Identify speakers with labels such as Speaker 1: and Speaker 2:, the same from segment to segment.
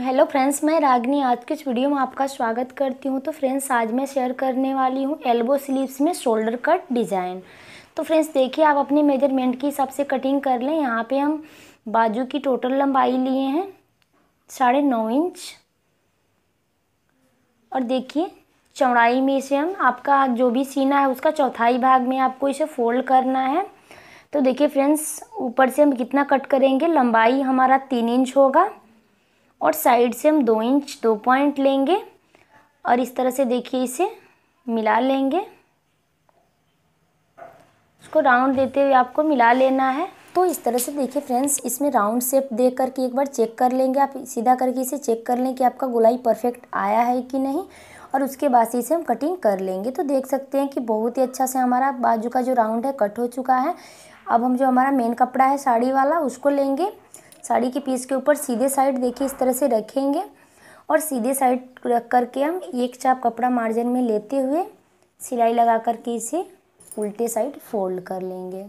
Speaker 1: hello friends मैं रागनी आज के इस वीडियो में आपका स्वागत करती हूँ तो फ्रेंड्स आज मैं शेयर करने वाली हूँ एल्बो स्लीव्स में शोल्डर कट डिज़ाइन तो फ्रेंड्स देखिए आप अपने मेजरमेंट के हिसाब से कटिंग कर लें यहाँ पे हम बाजू की टोटल लंबाई लिए हैं साढ़े नौ इंच और देखिए चौड़ाई में से हम आपका जो भी सीना है उसका चौथाई भाग में आपको इसे फोल्ड करना है तो देखिए फ्रेंड्स ऊपर से हम कितना कट करेंगे लंबाई हमारा तीन इंच होगा और साइड से हम दो इंच दो पॉइंट लेंगे और इस तरह से देखिए इसे मिला लेंगे इसको राउंड देते हुए आपको मिला लेना है तो इस तरह से देखिए फ्रेंड्स इसमें राउंड शेप दे करके एक बार चेक कर लेंगे आप सीधा करके इसे चेक कर लें कि आपका गोलाई परफेक्ट आया है कि नहीं और उसके बाद से इसे हम कटिंग कर लेंगे तो देख सकते हैं कि बहुत ही अच्छा से हमारा बाजू का जो राउंड है कट हो चुका है अब हम जो हमारा मेन कपड़ा है साड़ी वाला उसको लेंगे साड़ी के पीस के ऊपर सीधे साइड देखिए इस तरह से रखेंगे और सीधे साइड रख करके हम एक चाप कपड़ा मार्जिन में लेते हुए सिलाई लगा करके इसे उल्टे साइड फोल्ड कर लेंगे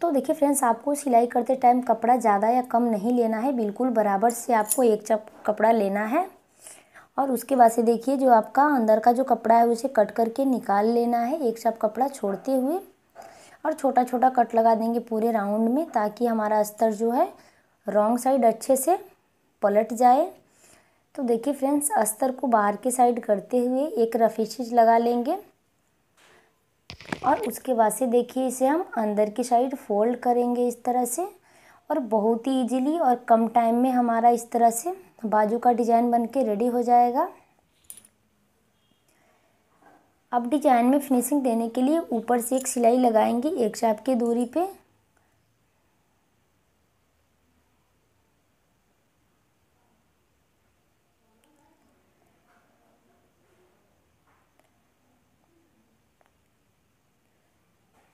Speaker 1: तो देखिए फ्रेंड्स आपको सिलाई करते टाइम कपड़ा ज़्यादा या कम नहीं लेना है बिल्कुल बराबर से आपको एक चप कपड़ा लेना है और उसके बाद से देखिए जो आपका अंदर का जो कपड़ा है उसे कट करके निकाल लेना है एक चप कपड़ा छोड़ते हुए और छोटा छोटा कट लगा देंगे पूरे राउंड में ताकि हमारा अस्तर जो है रॉन्ग साइड अच्छे से पलट जाए तो देखिए फ्रेंड्स अस्तर को बाहर के साइड करते हुए एक रफ़ी चीज लगा लेंगे और उसके बाद से देखिए इसे हम अंदर की साइड फोल्ड करेंगे इस तरह से और बहुत ही इजीली और कम टाइम में हमारा इस तरह से बाजू का डिज़ाइन बन के रेडी हो जाएगा अब डिजाइन में फिनिशिंग देने के लिए ऊपर से एक सिलाई लगाएंगे एक चाप की दूरी पे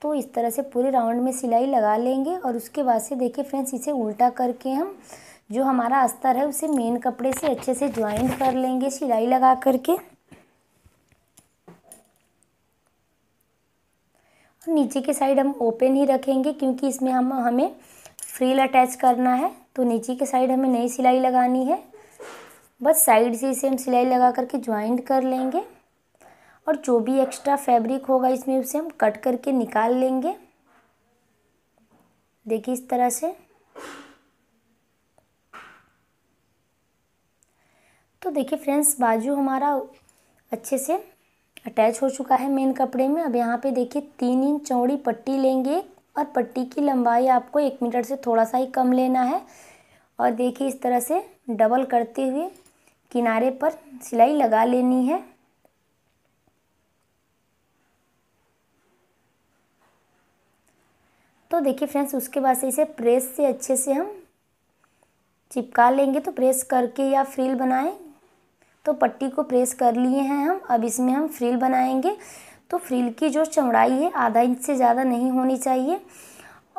Speaker 1: तो इस तरह से पूरे राउंड में सिलाई लगा लेंगे और उसके बाद से देखिए फ्रेंड्स इसे उल्टा करके हम जो हमारा अस्तर है उसे मेन कपड़े से अच्छे से ज्वाइंट कर लेंगे सिलाई लगा करके नीचे की साइड हम ओपन ही रखेंगे क्योंकि इसमें हम हमें फ्रील अटैच करना है तो नीचे की साइड हमें नई सिलाई लगानी है बस साइड से इसे हम सिलाई लगा करके ज्वाइंट कर लेंगे और जो भी एक्स्ट्रा फैब्रिक होगा इसमें उसे हम कट करके निकाल लेंगे देखिए इस तरह से तो देखिए फ्रेंड्स बाजू हमारा अच्छे से अटैच हो चुका है मेन कपड़े में अब यहाँ पे देखिए तीन इंच चौड़ी पट्टी लेंगे और पट्टी की लंबाई आपको एक मीटर से थोड़ा सा ही कम लेना है और देखिए इस तरह से डबल करते हुए किनारे पर सिलाई लगा लेनी है तो देखिए फ्रेंड्स उसके बाद से इसे प्रेस से अच्छे से हम चिपका लेंगे तो प्रेस करके या फ्रील बनाएं तो पट्टी को प्रेस कर लिए हैं हम अब इसमें हम फ्रिल बनाएंगे तो फ्रिल की जो चौड़ाई है आधा इंच से ज़्यादा नहीं होनी चाहिए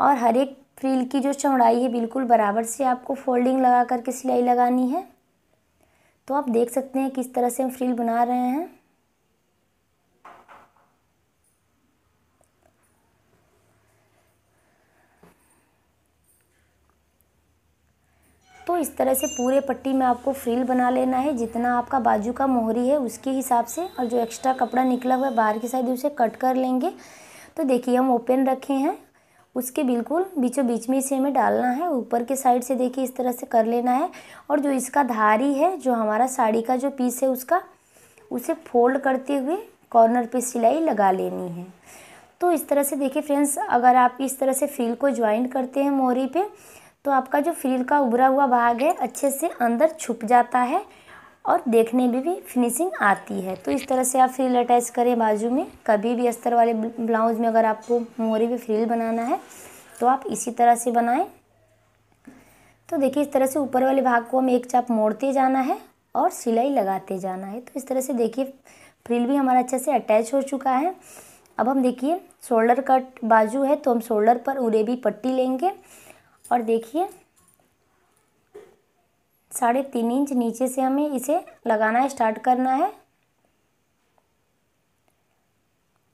Speaker 1: और हर एक फ्रिल की जो चौड़ाई है बिल्कुल बराबर से आपको फोल्डिंग लगा करके सिलाई लगानी है तो आप देख सकते हैं किस तरह से हम फ्रिल बना रहे हैं इस तरह से पूरे पट्टी में आपको फ्रिल बना लेना है जितना आपका बाजू का मोहरी है उसके हिसाब से और जो एक्स्ट्रा कपड़ा निकला हुआ है बाहर की साइड उसे कट कर लेंगे तो देखिए हम ओपन रखे हैं उसके बिल्कुल बीचों बीच में इसे हमें डालना है ऊपर के साइड से देखिए इस तरह से कर लेना है और जो इसका धारी है जो हमारा साड़ी का जो पीस है उसका उसे फोल्ड करते हुए कॉर्नर पे सिलाई लगा लेनी है तो इस तरह से देखिए फ्रेंड्स अगर आप इस तरह से फील को ज्वाइन करते हैं मोरी पे तो आपका जो फ्रिल का उभरा हुआ भाग है अच्छे से अंदर छुप जाता है और देखने में भी फिनिशिंग आती है तो इस तरह से आप फ्रिल अटैच करें बाजू में कभी भी अस्तर वाले ब्लाउज में अगर आपको मोरी भी फ्रिल बनाना है तो आप इसी तरह से बनाएं तो देखिए इस तरह से ऊपर वाले भाग को हम एक चाप मोड़ते जाना है और सिलाई लगाते जाना है तो इस तरह से देखिए फ्रिल भी हमारा अच्छे से अटैच हो चुका है अब हम देखिए शोल्डर कट बाजू है तो हम शोल्डर पर उरे भी पट्टी लेंगे और देखिए साढ़े तीन इंच नीचे से हमें इसे लगाना स्टार्ट करना है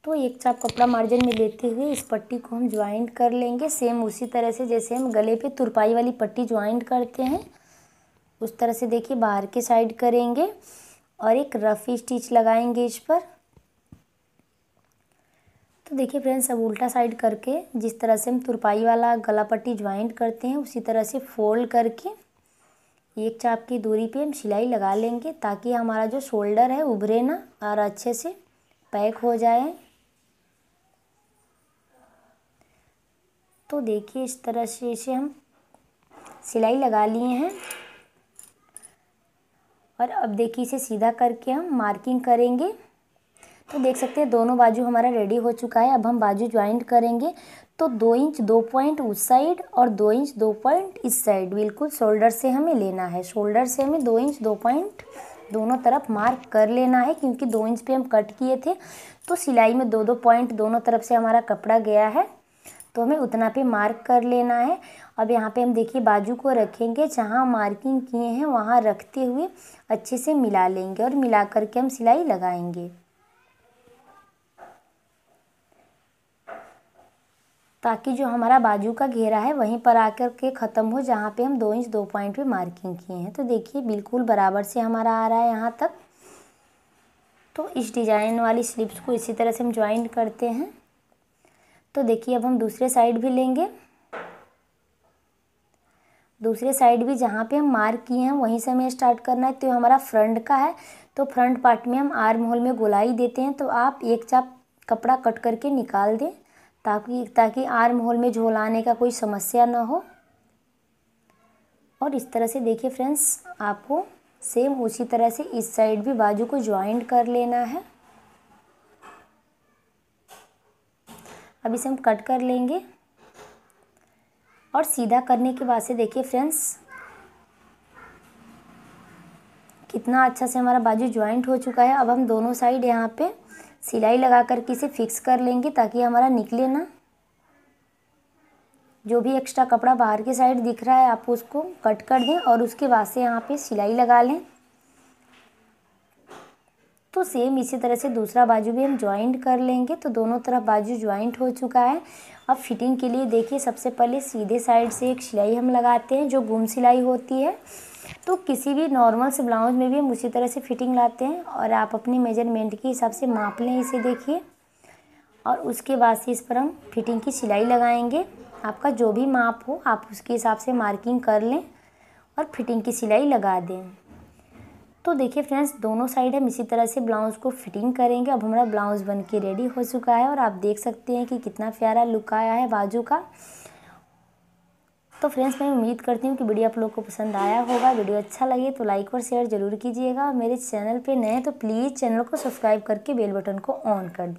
Speaker 1: तो एक चाप कपड़ा मार्जिन में लेते हुए इस पट्टी को हम ज्वाइंट कर लेंगे सेम उसी तरह से जैसे हम गले पे तुरपाई वाली पट्टी ज्वाइंट करते हैं उस तरह से देखिए बाहर के साइड करेंगे और एक रफ़ स्टिच लगाएंगे इस पर तो देखिए फ्रेंड्स अब उल्टा साइड करके जिस तरह से हम तुरपाई वाला गला पट्टी ज्वाइंट करते हैं उसी तरह से फोल्ड करके एक चाप की दूरी पे हम सिलाई लगा लेंगे ताकि हमारा जो शोल्डर है उभरे ना और अच्छे से पैक हो जाए तो देखिए इस तरह से इसे हम सिलाई लगा लिए हैं और अब देखिए इसे सीधा करके हम मार्किंग करेंगे तो देख सकते हैं दोनों बाजू हमारा रेडी हो चुका है अब हम बाजू ज्वाइंट करेंगे तो दो इंच दो पॉइंट उस साइड और दो इंच दो पॉइंट इस साइड बिल्कुल शोल्डर से हमें लेना है शोल्डर से हमें दो इंच दो पॉइंट दोनों तरफ मार्क कर लेना है क्योंकि दो इंच पे हम कट किए थे तो सिलाई में दो दो पॉइंट दोनों तरफ से हमारा कपड़ा गया है तो हमें उतना पे मार्क कर लेना है अब यहाँ पे हम देखिए बाजू को रखेंगे जहाँ मार्किंग किए हैं वहाँ रखते हुए अच्छे से मिला लेंगे और मिला करके हम सिलाई लगाएंगे ताकि जो हमारा बाजू का घेरा है वहीं पर आकर के ख़त्म हो जहाँ पे हम दो इंच दो पॉइंट पे मार्किंग किए हैं तो देखिए बिल्कुल बराबर से हमारा आ रहा है यहाँ तक तो इस डिज़ाइन वाली स्लिप्स को इसी तरह से हम ज्वाइन करते हैं तो देखिए अब हम दूसरे साइड भी लेंगे दूसरे साइड भी जहाँ पे हम मार्क किए हैं वहीं से हमें स्टार्ट करना है तो हमारा फ्रंट का है तो फ्रंट पार्ट में हम आर्म होल में गोलाई देते हैं तो आप एक चाप कपड़ा कट करके निकाल दें ताकि ताकि आर्म होल में झोलाने का कोई समस्या ना हो और इस तरह से देखिए फ्रेंड्स आपको सेम उसी तरह से इस साइड भी बाजू को ज्वाइंट कर लेना है अब इसे हम कट कर लेंगे और सीधा करने के बाद से देखिए फ्रेंड्स कितना अच्छा से हमारा बाजू ज्वाइंट हो चुका है अब हम दोनों साइड यहाँ पे सिलाई लगा करके इसे फिक्स कर लेंगे ताकि हमारा निकले ना जो भी एक्स्ट्रा कपड़ा बाहर के साइड दिख रहा है आप उसको कट कर दें और उसके बाद से यहाँ पे सिलाई लगा लें तो सेम इसी तरह से दूसरा बाजू भी हम ज्वाइंट कर लेंगे तो दोनों तरफ बाजू ज्वाइंट हो चुका है अब फिटिंग के लिए देखिए सबसे पहले सीधे साइड से एक सिलाई हम लगाते हैं जो गुम सिलाई होती है तो किसी भी नॉर्मल से ब्लाउज में भी हम उसी तरह से फिटिंग लाते हैं और आप अपनी मेजरमेंट के हिसाब से माप लें इसे देखिए और उसके बाद से इस पर हम फिटिंग की सिलाई लगाएंगे आपका जो भी माप हो आप उसके हिसाब से मार्किंग कर लें और फिटिंग की सिलाई लगा दें तो देखिए फ्रेंड्स दोनों साइड हम इसी तरह से ब्लाउज़ को फिटिंग करेंगे अब हमारा ब्लाउज़ बन के रेडी हो चुका है और आप देख सकते हैं कि कितना प्यारा लुक आया है बाजू का तो फ्रेंड्स मैं उम्मीद करती हूँ कि वीडियो आप लोग को पसंद आया होगा वीडियो अच्छा लगे तो लाइक और शेयर जरूर कीजिएगा मेरे चैनल पे नए तो प्लीज़ चैनल को सब्सक्राइब करके बेल बटन को ऑन कर